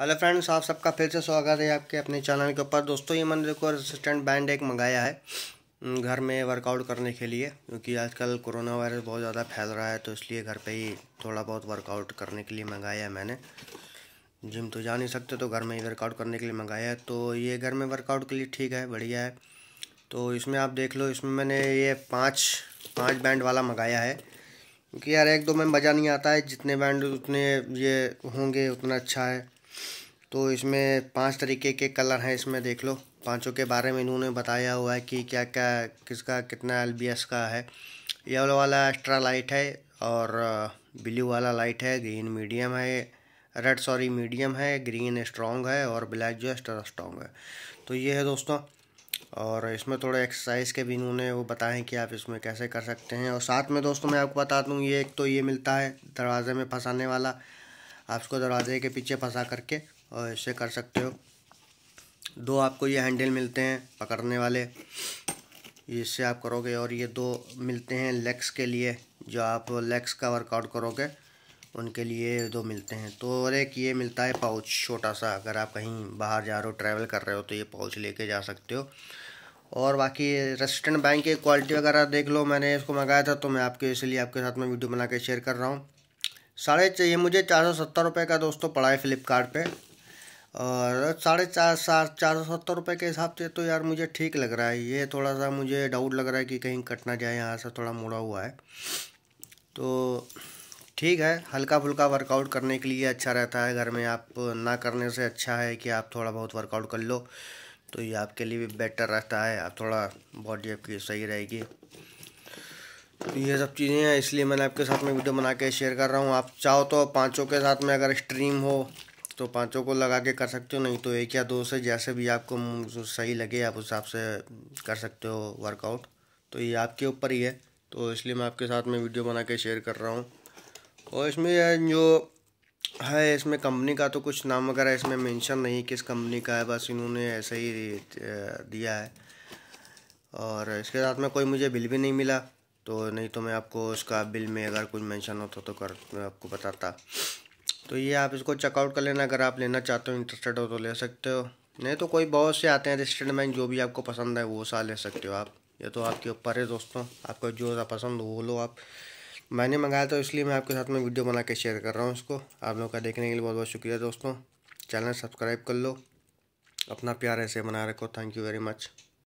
hello friends आप सबका फिर से स्वागत है आपके अपने चैनल के ऊपर दोस्तों ये मैंने देखो रेसिस्टेंट बैंड एक मंगाया है घर में वर्कआउट करने के लिए क्योंकि आजकल कोरोना वायरस बहुत ज़्यादा फैल रहा है तो इसलिए घर पे ही थोड़ा बहुत वर्कआउट करने के लिए मंगाया है मैंने जिम तो जा नहीं सकते तो घर में ही वर्कआउट करने के लिए मंगाया है तो ये घर में वर्कआउट के लिए ठीक है बढ़िया है तो इसमें आप देख लो इसमें मैंने ये पाँच पाँच बैंड वाला मंगाया है क्योंकि यार एक दो में मज़ा नहीं आता है जितने बैंड उतने ये होंगे उतना अच्छा है तो इसमें पांच तरीके के कलर हैं इसमें देख लो पांचों के बारे में इन्होंने बताया हुआ है कि क्या क्या किसका कितना एल का है येलो वाला एक्स्ट्रा लाइट है और ब्लू वाला लाइट है ग्रीन मीडियम है रेड सॉरी मीडियम है ग्रीन स्ट्रॉन्ग है और ब्लैक जो है स्ट्रॉन्ग है तो ये है दोस्तों और इसमें थोड़े एक्सरसाइज के भी इन्होंने वो बताएं कि आप इसमें कैसे कर सकते हैं और साथ में दोस्तों मैं आपको बता दूँ ये एक तो ये मिलता है दरवाज़े में फंसाने वाला आप इसको दरवाजे के पीछे फंसा करके और इससे कर सकते हो दो आपको ये हैंडल मिलते हैं पकड़ने वाले इससे आप करोगे और ये दो मिलते हैं लेग्स के लिए जो आप लेग्स का वर्कआउट करोगे उनके लिए दो मिलते हैं तो और एक ये मिलता है पाउच छोटा सा अगर आप कहीं बाहर जा रहे हो ट्रैवल कर रहे हो तो ये पाउच लेके जा सकते हो और बाकी रेसिस्टेंट बैंक की क्वालिटी वगैरह देख लो मैंने इसको मंगाया था तो मैं आपके इसलिए आपके साथ में वीडियो बना के शेयर कर रहा हूँ साढ़े ये मुझे चार सौ सत्तर रुपये का दोस्तों पड़ा है फ्लिपकार्ट और साढ़े चार सात चार सौ सत्तर रुपये के हिसाब से तो यार मुझे ठीक लग रहा है ये थोड़ा सा मुझे डाउट लग रहा है कि कहीं कट ना जाए यहाँ से थोड़ा मुड़ा हुआ है तो ठीक है हल्का फुल्का वर्कआउट करने के लिए अच्छा रहता है घर में आप ना करने से अच्छा है कि आप थोड़ा बहुत वर्कआउट कर लो तो ये आपके लिए भी बेटर रहता है आप थोड़ा बॉडी आपकी सही रहेगी तो ये सब चीज़ें हैं इसलिए मैंने आपके साथ में वीडियो बना के शेयर कर रहा हूँ आप चाहो तो पाँचों के साथ में अगर स्ट्रीम हो तो पांचों को लगा के कर सकते हो नहीं तो एक या दो से जैसे भी आपको सही लगे आप उस हिसाब से कर सकते हो वर्कआउट तो ये आपके ऊपर ही है तो इसलिए मैं आपके साथ में वीडियो बना के शेयर कर रहा हूँ और इसमें जो है इसमें कंपनी का तो कुछ नाम वगैरह इसमें मेंशन नहीं किस कंपनी का है बस इन्होंने ऐसे ही दिया है और इसके साथ में कोई मुझे बिल भी नहीं मिला तो नहीं तो मैं आपको उसका बिल में अगर कुछ मेंशन होता तो कर मैं आपको बताता तो ये आप इसको चेकआउट कर लेना अगर आप लेना चाहते हो इंटरेस्टेड हो तो ले सकते हो नहीं तो कोई बहुत से आते हैं रजिस्टर्ड मैन जो भी आपको पसंद है वो सा ले सकते हो आप ये तो आपके ऊपर है दोस्तों आपको जो सा पसंद हो वो लो आप मैंने मंगाया तो इसलिए मैं आपके साथ में वीडियो बना के शेयर कर रहा हूँ इसको आप लोगों का देखने के लिए बहुत बहुत शुक्रिया दोस्तों चैनल सब्सक्राइब कर लो अपना प्यार ऐसे बना रखो थैंक यू वेरी मच